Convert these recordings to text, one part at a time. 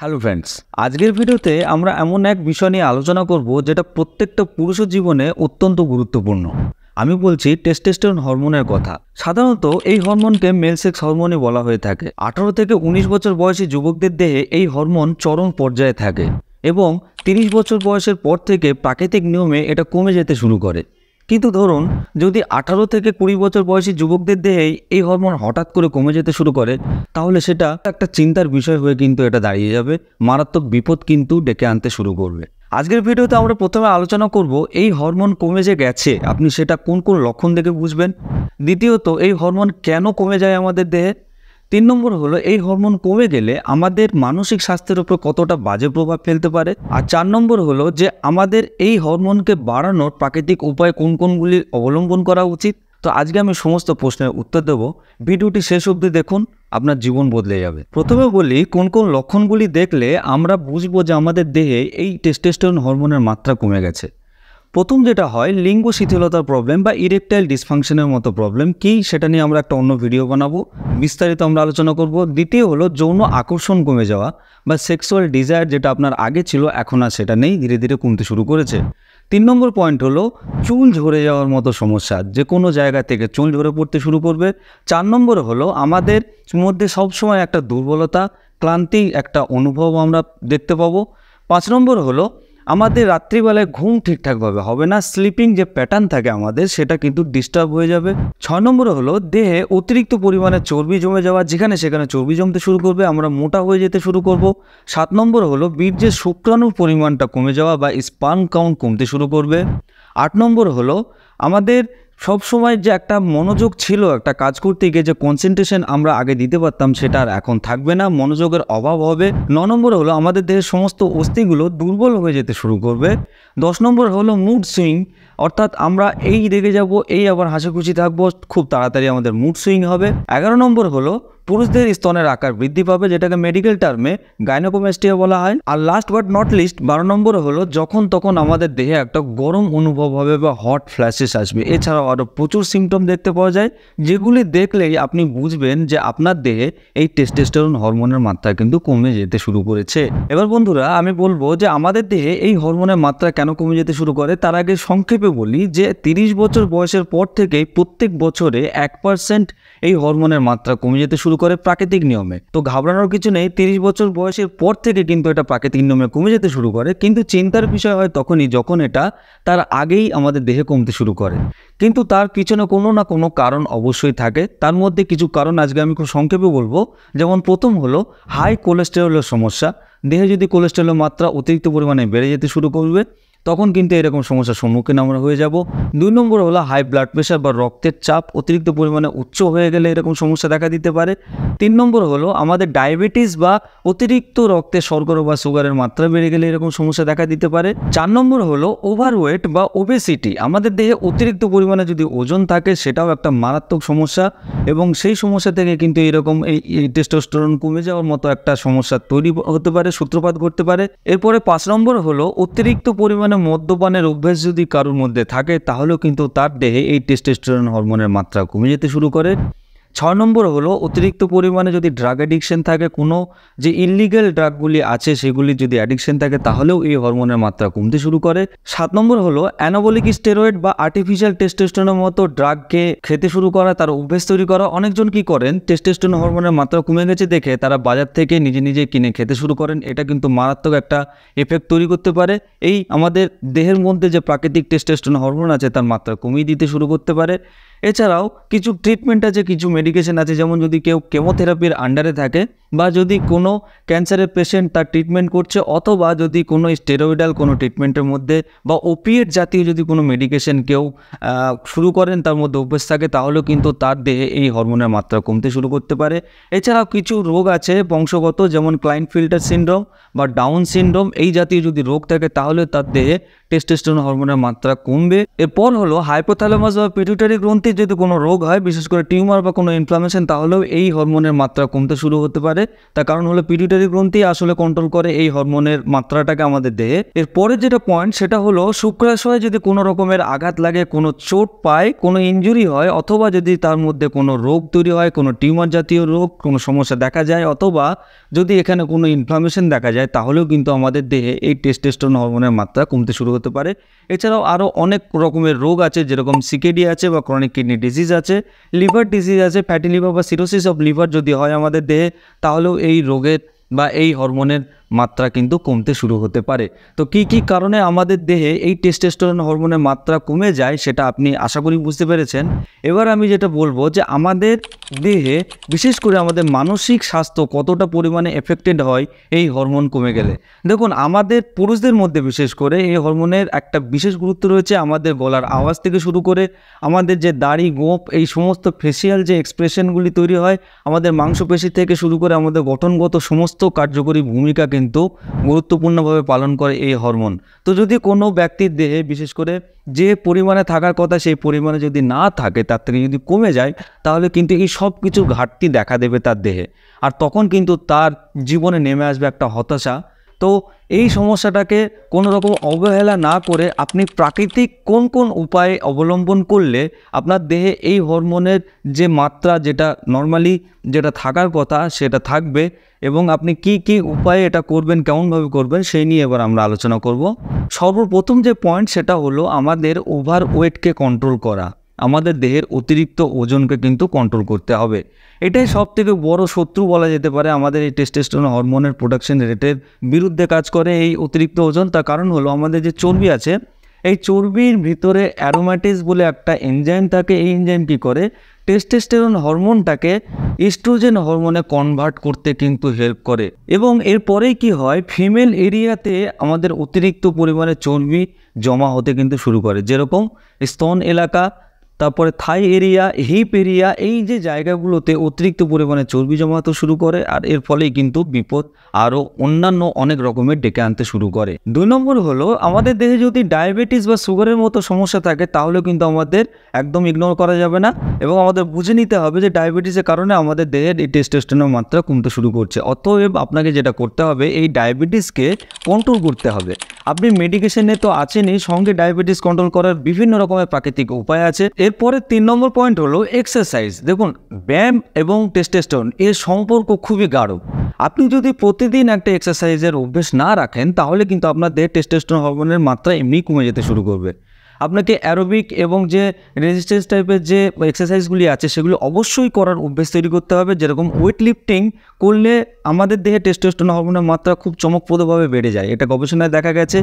hello friends আজকের ভিডিওতে আমরা এমন এক বিষয় নিয়ে আলোচনা করব যেটা প্রত্যেকটা পুরুষের জীবনে অত্যন্ত গুরুত্বপূর্ণ আমি বলছি টেস্টেস্টন হরমোনের কথা সাধারণত এই হরমোনকে মেল সেক্স হরমোনই বলা হয়ে থাকে আঠারো থেকে ১৯ বছর বয়সী যুবকদের দেহে এই হরমোন চরম পর্যায়ে থাকে এবং ৩০ বছর বয়সের পর থেকে প্রাকৃতিক নিয়মে এটা কমে যেতে শুরু করে কিন্তু ধরুন যদি আঠারো থেকে কুড়ি বছর বয়সী যুবকদের দেহেই এই হরমোন হঠাৎ করে কমে যেতে শুরু করে তাহলে সেটা একটা চিন্তার বিষয় হয়ে কিন্তু এটা দাঁড়িয়ে যাবে মারাত্মক বিপদ কিন্তু ডেকে আনতে শুরু করবে আজকের ভিডিওতে আমরা প্রথমে আলোচনা করব এই হরমোন কমে যে গেছে আপনি সেটা কোন কোন লক্ষণ দেখে বুঝবেন দ্বিতীয়ত এই হরমোন কেন কমে যায় আমাদের দেহে তিন নম্বর হলো এই হরমোন কমে গেলে আমাদের মানসিক স্বাস্থ্যের উপর কতটা বাজে প্রভাব ফেলতে পারে আর চার নম্বর হলো যে আমাদের এই হরমোনকে বাড়ানোর প্রাকৃতিক উপায় কোন কোনগুলি অবলম্বন করা উচিত তো আজকে আমি সমস্ত প্রশ্নের উত্তর দেব ভিডিওটি শেষ অবধি দেখুন আপনার জীবন বদলে যাবে প্রথমে বলি কোন কোন লক্ষণগুলি দেখলে আমরা বুঝবো যে আমাদের দেহে এই টেস্টেস্টন হরমোনের মাত্রা কমে গেছে প্রথম যেটা হয় লিঙ্গ শিথিলতার প্রবলেম বা ইরেকটাইল ডিসফাংশনের মতো প্রবলেম কি সেটা নিয়ে আমরা একটা অন্য ভিডিও বানাবো বিস্তারিত আমরা আলোচনা করব দ্বিতীয় হলো যৌন আকর্ষণ কমে যাওয়া বা সেক্সুয়াল ডিজায়ার যেটা আপনার আগে ছিল এখন আর সেটা নেই ধীরে ধীরে কমতে শুরু করেছে তিন নম্বর পয়েন্ট হলো চুল ঝরে যাওয়ার মতো সমস্যা যে কোনো জায়গা থেকে চুল ঝরে পড়তে শুরু করবে চার নম্বর হলো আমাদের মধ্যে সবসময় একটা দুর্বলতা ক্লান্তি একটা অনুভব আমরা দেখতে পাবো পাঁচ নম্বর হলো আমাদের রাত্রিবেলায় ঘুম ঠিকঠাকভাবে হবে না স্লিপিং যে প্যাটার্ন থাকে আমাদের সেটা কিন্তু ডিস্টার্ব হয়ে যাবে ছ নম্বর হলো দেহে অতিরিক্ত পরিমাণে চর্বি জমে যাওয়া যেখানে সেখানে চর্বি জমতে শুরু করবে আমরা মোটা হয়ে যেতে শুরু করব সাত নম্বর হলো বীর্যের শুক্রাণুর পরিমাণটা কমে যাওয়া বা স্পান কাউন্ট কমতে শুরু করবে আট নম্বর হলো আমাদের সব সময় যে একটা মনোযোগ ছিল একটা কাজ করতে গিয়ে যে কনসেন্ট্রেশন আমরা আগে দিতে পারতাম সেটা আর এখন থাকবে না মনোযোগের অভাব হবে ন নম্বর হলো আমাদের দেহের সমস্ত অস্থিগুলো দুর্বল হয়ে যেতে শুরু করবে দশ নম্বর হলো মুড সুইং অর্থাৎ আমরা এই দেখে যাব এই আবার হাসিখুশি থাকবো খুব তাড়াতাড়ি আমাদের মুড সুইং হবে এগারো নম্বর হলো পুরুষদের স্তনের আকার বৃদ্ধি পাবে যেটাকে মেডিকেল টার্মে গাইনোকোমেস্টিয়া বলা হয় আর লাস্ট বাট নট লিস্ট বারো নম্বরে হলো যখন তখন আমাদের দেহে একটা গরম অনুভব হবে বা হট ফ্ল্যাশেস আসবে এছাড়াও আরও প্রচুর সিমটম দেখতে পাওয়া যায় যেগুলি দেখলেই আপনি বুঝবেন যে আপনার দেহে এই টেস্টেস্টেরন হরমোনের মাত্রা কিন্তু কমে যেতে শুরু করেছে এবার বন্ধুরা আমি বলবো যে আমাদের দেহে এই হরমোনের মাত্রা কেন কমে যেতে শুরু করে তার আগে সংক্ষেপে বলি যে 30 বছর বয়সের পর থেকেই প্রত্যেক বছরে এক পার্সেন্ট এই হরমোনের মাত্রা কমে যেতে শুরু করে প্রাকৃতিক নিয়মে তো ঘাবড়ানোর কিছু নেই তিরিশ বছর বয়সের পর থেকে কিন্তু এটা প্রাকৃতিক নিয়মে কমে যেতে শুরু করে কিন্তু চিন্তার বিষয় হয় তখনই যখন এটা তার আগেই আমাদের দেহে কমতে শুরু করে কিন্তু তার পিছনে কোনো না কোনো কারণ অবশ্যই থাকে তার মধ্যে কিছু কারণ আজকে আমি খুব সংক্ষেপে বলবো যেমন প্রথম হলো হাই কোলেস্টেরলের সমস্যা দেহে যদি কোলেস্টেরলের মাত্রা অতিরিক্ত পরিমাণে বেড়ে যেতে শুরু করবে তখন কিন্তু এরকম সমস্যার সম্মুখীন আমরা হয়ে যাব দুই নম্বর হলো হাই ব্লাড প্রেশার বা রক্তের চাপ অতিরিক্ত পরিমাণে উচ্চ হয়ে গেলে এরকম সমস্যা দেখা দিতে পারে তিন নম্বর হলো আমাদের ডায়াবেটিস বা অতিরিক্ত রক্তে শর্করা বা সুগারের মাত্রা বেড়ে গেলে এরকম সমস্যা দেখা দিতে পারে চার নম্বর হলো ওভারওয়েট বা ওবেসিটি আমাদের দেহে অতিরিক্ত পরিমাণে যদি ওজন থাকে সেটাও একটা মারাত্মক সমস্যা এবং সেই সমস্যা থেকে কিন্তু এরকম এই টেস্টোস্টোরন কমে যাওয়ার মতো একটা সমস্যা তৈরি হতে পারে সূত্রপাত করতে পারে এরপরে পাঁচ নম্বর হলো অতিরিক্ত পরিমাণে মদ্যপানের অভ্যেস যদি কারোর মধ্যে থাকে তাহলেও কিন্তু তার দেহে এই টেস্টোস্টেরন হরমোনের মাত্রা কমে যেতে শুরু করে ছয় নম্বর হলো অতিরিক্ত পরিমাণে যদি ড্রাগ অ্যাডিকশন থাকে কোনো যে ইলিগেল ড্রাগগুলি আছে সেগুলি যদি অ্যাডিকশন থাকে তাহলেও এই হরমোনের মাত্রা কমতে শুরু করে সাত নম্বর হলো অ্যানাবলিক স্টেরয়েড বা আর্টিফিশিয়াল টেস্টেস্টনের মতো ড্রাগকে খেতে শুরু করা তার অভ্যেস তৈরি করা অনেকজন কি করেন টেস্টেস্টোন হরমোনের মাত্রা কমে গেছে দেখে তারা বাজার থেকে নিজে নিজে কিনে খেতে শুরু করেন এটা কিন্তু মারাত্মক একটা এফেক্ট তৈরি করতে পারে এই আমাদের দেহের মধ্যে যে প্রাকৃতিক টেস্টেস্টোন হরমোন আছে তার মাত্রা কমিয়ে দিতে শুরু করতে পারে এছাড়াও কিছু ট্রিটমেন্ট আছে কিছু মেডিকেশন আছে যেমন যদি কেউ কেমোথেরাপির আন্ডারে থাকে বা যদি কোনো ক্যান্সারের পেশেন্ট তার ট্রিটমেন্ট করছে অথবা যদি কোনো স্টেরয়েডাল কোনো ট্রিটমেন্টের মধ্যে বা ওপিএড জাতীয় যদি কোনো মেডিকেশন কেউ শুরু করেন তার মধ্যে অভ্যেস থাকে তাহলেও কিন্তু তার দেহে এই হরমোনের মাত্রা কমতে শুরু করতে পারে এছাড়াও কিছু রোগ আছে বংশগত যেমন ক্লাইন ফিল্টার সিন্ড্রোম বা ডাউন সিন্ড্রোম এই জাতীয় যদি রোগ থাকে তাহলে তার দেহে টেস্টেস্টোন হরমোনের মাত্রা কমবে এরপর হলো হাইপোথ্যালামাস বা পিটুটারি গ্রন্থির যদি কোনো রোগ হয় বিশেষ করে টিউমার বা কোনো ইনফ্লামেশন তাহলেও এই হরমোনের মাত্রা কমতে শুরু হতে পারে তার কারণ হলো পিটুটারি গ্রন্থি আসলে কন্ট্রোল করে এই হরমোনের মাত্রাটাকে আমাদের দেহে এরপরে যেটা পয়েন্ট সেটা হলো শুক্রাশয়ে যদি কোনো রকমের আঘাত লাগে কোনো চোট পায় কোনো ইঞ্জুরি হয় অথবা যদি তার মধ্যে কোনো রোগ তৈরি হয় কোনো টিউমার জাতীয় রোগ কোনো সমস্যা দেখা যায় অথবা যদি এখানে কোনো ইনফ্লামেশন দেখা যায় তাহলেও কিন্তু আমাদের দেহে এই টেস্টেস্টন হরমোনের মাত্রা কমতে শুরু হতে পারে এছাড়াও আরও অনেক রকমের রোগ আছে যেরকম সিকেডি আছে বা ক্রনিক কিডনি ডিজিজ আছে লিভার ডিজিজ আছে ফ্যাটি লিভার বা সিরোসিস অফ লিভার যদি হয় আমাদের দেহে তাহলেও এই রোগের বা এই হরমোনের মাত্রা কিন্তু কমতে শুরু হতে পারে তো কি কি কারণে আমাদের দেহে এই টেস্টেস্টোরেন হরমোনের মাত্রা কমে যায় সেটা আপনি আশা করি বুঝতে পেরেছেন এবার আমি যেটা বলবো যে আমাদের দেহে বিশেষ করে আমাদের মানসিক স্বাস্থ্য কতটা পরিমাণে এফেক্টেড হয় এই হরমোন কমে গেলে দেখুন আমাদের পুরুষদের মধ্যে বিশেষ করে এই হরমোনের একটা বিশেষ গুরুত্ব রয়েছে আমাদের গলার আওয়াজ থেকে শুরু করে আমাদের যে দাড়ি গোপ এই সমস্ত ফেসিয়াল যে এক্সপ্রেশনগুলি তৈরি হয় আমাদের মাংসপেশি থেকে শুরু করে আমাদের গঠনগত সমস্ত কার্যকরী ভূমিকাকে কিন্তু গুরুত্বপূর্ণভাবে পালন করে এই হরমোন তো যদি কোনো ব্যক্তির দেহে বিশেষ করে যে পরিমাণে থাকার কথা সেই পরিমাণে যদি না থাকে তার থেকে যদি কমে যায় তাহলে কিন্তু এই সব কিছু ঘাটতি দেখা দেবে তার দেহে আর তখন কিন্তু তার জীবনে নেমে আসবে একটা হতাশা তো এই সমস্যাটাকে কোনো রকম অবহেলা না করে আপনি প্রাকৃতিক কোন কোন উপায়ে অবলম্বন করলে আপনার দেহে এই হরমোনের যে মাত্রা যেটা নর্মালি যেটা থাকার কথা সেটা থাকবে এবং আপনি কি কি উপায়ে এটা করবেন কেমনভাবে করবেন সেই নিয়ে এবার আমরা আলোচনা করব সর্বপ্রথম যে পয়েন্ট সেটা হলো আমাদের ওভার ওয়েটকে কন্ট্রোল করা আমাদের দেহের অতিরিক্ত ওজনকে কিন্তু কন্ট্রোল করতে হবে এটাই সব থেকে বড় শত্রু বলা যেতে পারে আমাদের এই টেস্টেস্টোন হরমোনের প্রোডাকশন রেটের বিরুদ্ধে কাজ করে এই অতিরিক্ত ওজন তার কারণ হলো আমাদের যে চর্বি আছে এই চর্বির ভিতরে অ্যারোম্যাটিস বলে একটা এনজাইম থাকে এই এনজাইম কী করে টেস্টেস্টেরন হরমোনটাকে ইস্ট্রোজেন হরমোনে কনভার্ট করতে কিন্তু হেল্প করে এবং এরপরেই কি হয় ফিমেল এরিয়াতে আমাদের অতিরিক্ত পরিমাণে চর্বি জমা হতে কিন্তু শুরু করে যেরকম স্তন এলাকা তারপরে থাই এরিয়া হিপ এরিয়া এই যে জায়গাগুলোতে অতিরিক্ত পরিমাণে চর্বি জমাতে শুরু করে আর এর ফলেই কিন্তু বিপদ আরও অন্যান্য অনেক রকমের ডেকে আনতে শুরু করে দুই নম্বর হলো আমাদের দেহে যদি ডায়াবেটিস বা সুগারের মতো সমস্যা থাকে তাহলে কিন্তু আমাদের একদম ইগনোর করা যাবে না এবং আমাদের বুঝে নিতে হবে যে ডায়াবেটিসের কারণে আমাদের দেহের এই টেস্টেস্টনের মাত্রা কমতে শুরু করছে অতএব আপনাকে যেটা করতে হবে এই ডায়াবেটিসকে কন্ট্রোল করতে হবে আপনি মেডিকেশনে তো আছেনই সঙ্গে ডায়াবেটিস কন্ট্রোল করার বিভিন্ন রকমের প্রাকৃতিক উপায় আছে এরপরে তিন নম্বর পয়েন্ট হলো এক্সারসাইজ দেখুন ব্যায়াম এবং টেস্টেস্টন এর সম্পর্ক খুবই গাঢ় আপনি যদি প্রতিদিন একটা এক্সারসাইজের অভ্যেস না রাখেন তাহলে কিন্তু আপনার দেহ টেস্টেস্টন হরমোনের মাত্রা এমনি কমে যেতে শুরু করবে আপনাকে অ্যারোবিক এবং যে রেজিস্টেন্স টাইপের যে এক্সারসাইজগুলি আছে সেগুলি অবশ্যই করার অভ্যেস তৈরি করতে হবে যেরকম ওয়েট লিফটিং করলে আমাদের দেহে টেস্টোস্টেরন হরমোনের মাত্রা খুব চমকপ্রদভাবে বেড়ে যায় এটা গবেষণায় দেখা গেছে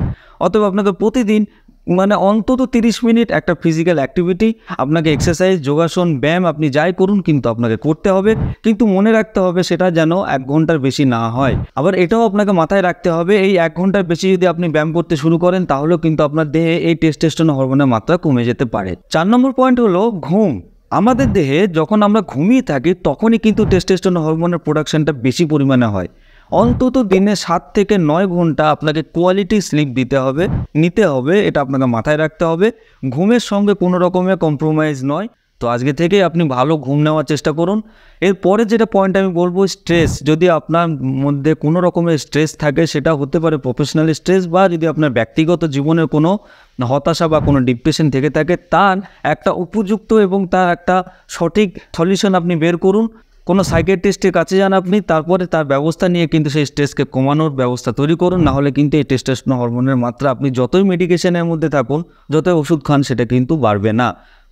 অথবা আপনাদের প্রতিদিন মানে অন্তত তিরিশ মিনিট একটা ফিজিক্যাল অ্যাক্টিভিটি আপনাকে এক্সারসাইজ যোগাসন ব্যায়াম আপনি যাই করুন কিন্তু আপনাকে করতে হবে কিন্তু মনে রাখতে হবে সেটা যেন এক ঘন্টার বেশি না হয় আবার এটাও আপনাকে মাথায় রাখতে হবে এই এক ঘন্টার বেশি যদি আপনি ব্যায়াম করতে শুরু করেন তাহলেও কিন্তু আপনার দেহে এই টেস্টেস্টন হরমোনের মাত্রা কমে যেতে পারে চার নম্বর পয়েন্ট হলো ঘুম আমাদের দেহে যখন আমরা ঘুমিয়ে থাকি তখনই কিন্তু টেস্টেস্টন হরমোনের প্রোডাকশনটা বেশি পরিমাণে হয় অন্তত দিনে সাত থেকে নয় ঘন্টা আপনাকে কোয়ালিটি স্লিপ দিতে হবে নিতে হবে এটা আপনাকে মাথায় রাখতে হবে ঘুমের সঙ্গে কোনো রকমের কম্প্রোমাইজ নয় তো আজকে থেকে আপনি ভালো ঘুম নেওয়ার চেষ্টা করুন এরপরে যেটা পয়েন্ট আমি বলবো স্ট্রেস যদি আপনার মধ্যে কোনো রকমের স্ট্রেস থাকে সেটা হতে পারে প্রফেশনাল স্ট্রেস বা যদি আপনার ব্যক্তিগত জীবনের কোনো হতাশা বা কোনো ডিপ্রেশন থেকে থাকে তার একটা উপযুক্ত এবং তার একটা সঠিক সলিউশন আপনি বের করুন কোনো সাইকেট্রিস্টের কাছে যান আপনি তারপরে তার ব্যবস্থা নিয়ে কিন্তু সেই স্ট্রেসকে কমানোর ব্যবস্থা তৈরি করুন নাহলে কিন্তু এই টেস্টেস্ট হরমোনের মাত্রা আপনি যতই মেডিকেশনের মধ্যে থাকুন যতই ওষুধ খান সেটা কিন্তু বাড়বে না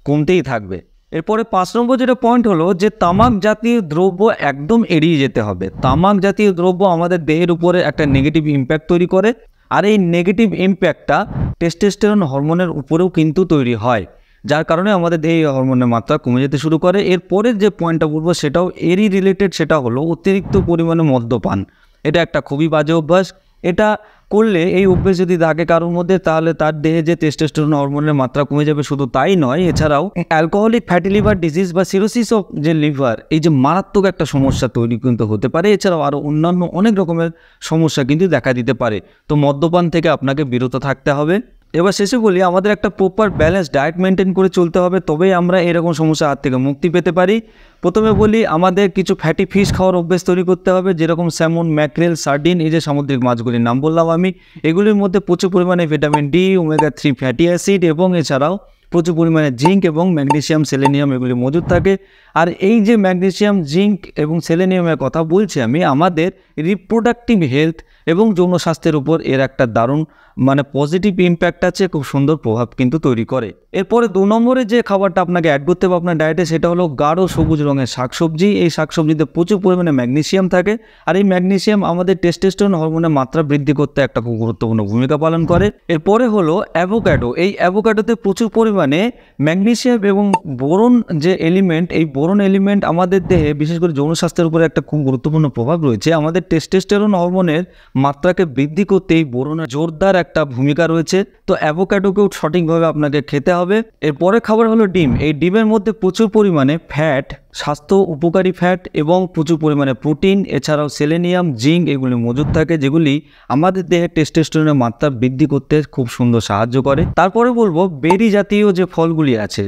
কমতেই থাকবে এরপরে পাঁচ নম্বর যেটা পয়েন্ট হলো যে তামাক জাতীয় দ্রব্য একদম এড়িয়ে যেতে হবে তামাক জাতীয় দ্রব্য আমাদের দেহের উপরে একটা নেগেটিভ ইম্প্যাক্ট তৈরি করে আর এই নেগেটিভ ইম্প্যাক্টটা টেস্টেস্টেরন হরমোনের উপরেও কিন্তু তৈরি হয় যার কারণে আমাদের এই হরমোনের মাত্রা কমে যেতে শুরু করে এর পরের যে পয়েন্টটা বলবো সেটাও এরই রিলেটেড সেটা হলো অতিরিক্ত পরিমাণে মদ্যপান এটা একটা খুবই বাজে অভ্যাস এটা করলে এই অভ্যেস যদি থাকে কারোর মধ্যে তাহলে তার দেহে যে টেস্টোস্টেরন হরমোনের মাত্রা কমে যাবে শুধু তাই নয় এছাড়াও অ্যালকোহলিক ফ্যাটি লিভার ডিজিজ বা সিরোসিস অফ যে লিভার এই যে মারাত্মক একটা সমস্যা তৈরি কিন্তু হতে পারে এছাড়াও আরও অন্যান্য অনেক রকমের সমস্যা কিন্তু দেখা দিতে পারে তো মদ্যপান থেকে আপনাকে বিরত থাকতে হবে এবার শেষে বলি আমাদের একটা প্রপার ব্যালেন্স ডায়েট মেনটেন করে চলতে হবে তবেই আমরা এরকম সমস্যা হাত থেকে মুক্তি পেতে পারি প্রথমে বলি আমাদের কিছু ফ্যাটি ফিশ খাওয়ার অভ্যেস তৈরি করতে হবে যেরকম স্যামন ম্যাকরেল সার্ডিন এই যে সামুদ্রিক মাছগুলির নাম বললাম আমি এগুলির মধ্যে প্রচুর পরিমাণে vitamin D omega three fatty acid এবং এছাড়াও প্রচুর পরিমাণে জিঙ্ক এবং ম্যাগনেশিয়াম সেলেনিয়াম এগুলি মজুদ থাকে আর এই যে ম্যাগনেসিয়াম জিঙ্ক এবং সেলেনিয়ামের কথা বলছি আমি আমাদের রিপ্রোডাক্টিভ হেলথ এবং যৌন স্বাস্থ্যের উপর এর একটা দারুণ মানে পজিটিভ ইম্প্যাক্ট আছে খুব সুন্দর প্রভাব কিন্তু তৈরি করে এরপরে দু নম্বরে যে খাবারটা আপনাকে অ্যাড করতে হবে আপনার ডায়েটে সেটা হলো গাঢ় সবুজ রঙের শাকসবজি এই শাকসবজিতে প্রচুর পরিমাণে ম্যাগনেশিয়াম থাকে আর এই ম্যাগনেসিয়াম আমাদের টেস্টেস্টন হরমোনের মাত্রা বৃদ্ধি করতে একটা খুব গুরুত্বপূর্ণ ভূমিকা পালন করে এরপরে হলো অ্যাভোক্যাডো এই অ্যাভোক্যাডোতে প্রচুর পরিমাণে ম্যাগনেশিয়াম এবং বোরন যে এলিমেন্ট এই বোরন এলিমেন্ট আমাদের দেহে বিশেষ করে যৌন স্বাস্থ্যের উপরে একটা খুব গুরুত্বপূর্ণ প্রভাব রয়েছে আমাদের টেস্টেস্টেরন হরমোনের মাত্রাকে বৃদ্ধি করতেই বোরনের জোরদার একটা ভূমিকা রয়েছে তো অ্যাভোক্যাডোকেও সঠিকভাবে আপনাকে খেতে হবে এরপরে খাবার হলো ডিম এই ডিমের মধ্যে প্রচুর পরিমাণে ফ্যাট স্বাস্থ্য উপকারী ফ্যাট এবং প্রচুর পরিমাণে প্রোটিন এছাড়াও সেলেনিয়াম জিঙ্ক এগুলি মজুদ থাকে যেগুলি আমাদের দেহে টেস্টেস্টোনের মাত্রা বৃদ্ধি করতে খুব সুন্দর সাহায্য করে তারপরে বলবো বেরি জাতীয় যে ফলগুলি আছে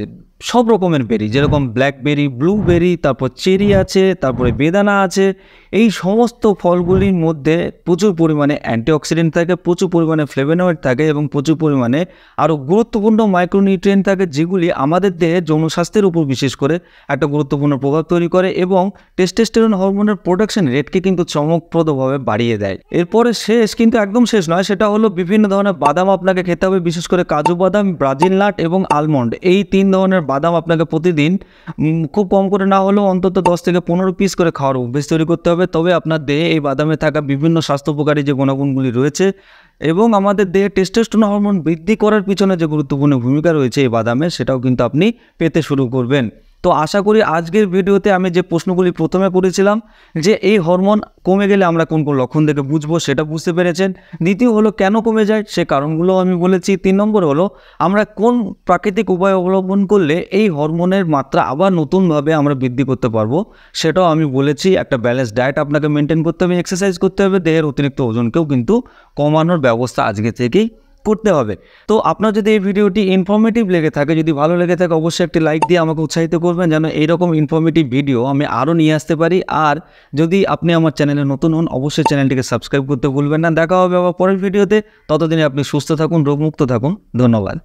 সব রকমের বেরি যেরকম ব্ল্যাকবেরি ব্লুবেরি তারপর চেরি আছে তারপরে বেদানা আছে এই সমস্ত ফলগুলির মধ্যে প্রচুর পরিমাণে অ্যান্টিঅক্সিডেন্ট থাকে প্রচুর পরিমাণে ফ্লেভেনয়েড থাকে এবং প্রচুর পরিমাণে আরও গুরুত্বপূর্ণ মাইক্রোনিউট্রিয়েন্ট থাকে যেগুলি আমাদের দেহে যৌনস্বাস্থ্যের উপর বিশেষ করে একটা গুরুত্বপূর্ণ প্রভাব তৈরি করে এবং টেস্টেস্টেরন হরমোনের প্রোডাকশন রেটকে কিন্তু চমকপ্রদভাবে বাড়িয়ে দেয় এরপরে শেষ কিন্তু একদম শেষ নয় সেটা হলো বিভিন্ন ধরনের বাদাম আপনাকে খেতে হবে বিশেষ করে কাজু বাদাম ব্রাজিল নাট এবং আলমন্ড এই তিন ধরনের বাদাম আপনাকে প্রতিদিন খুব কম করে না হলেও অন্তত দশ থেকে পনেরো পিস করে খাওয়ার অভ্যেস তৈরি করতে হবে হবে তবে আপনার দেহে এই বাদামে থাকা বিভিন্ন স্বাস্থ্য উপকারী যে গুণাগুণগুলি রয়েছে এবং আমাদের দেহে টেস্টোস্টেরন হরমোন বৃদ্ধি করার পিছনে যে গুরুত্বপূর্ণ ভূমিকা রয়েছে এই বাদামে সেটাও কিন্তু আপনি পেতে শুরু করবেন তো আশা করি আজকের ভিডিওতে আমি যে প্রশ্নগুলি প্রথমে করেছিলাম যে এই হরমোন কমে গেলে আমরা কোন কোন লক্ষণ দেখে বুঝবো সেটা বুঝতে পেরেছেন দ্বিতীয় হলো কেন কমে যায় সে কারণগুলো আমি বলেছি তিন নম্বর হলো আমরা কোন প্রাকৃতিক উপায় অবলম্বন করলে এই হরমোনের মাত্রা আবার নতুনভাবে আমরা বৃদ্ধি করতে পারবো সেটাও আমি বলেছি একটা ব্যালেন্স ডায়েট আপনাকে মেনটেন করতে হবে এক্সারসাইজ করতে হবে দেহের অতিরিক্ত ওজনকেও কিন্তু কমানোর ব্যবস্থা আজকে থেকেই করতে হবে তো আপনার যদি এই ভিডিওটি ইনফর্মেটিভ লেগে থাকে যদি ভালো লেগে থাকে অবশ্যই একটি লাইক দিয়ে আমাকে উৎসাহিত করবেন যেন এইরকম ইনফর্মেটিভ ভিডিও আমি আরও নিয়ে আসতে পারি আর যদি আপনি আমার চ্যানেলে নতুন হন অবশ্যই চ্যানেলটিকে সাবস্ক্রাইব করতে ভুলবেন না দেখা হবে আবার পরের ভিডিওতে ততদিনে আপনি সুস্থ থাকুন রোগমুক্ত থাকুন ধন্যবাদ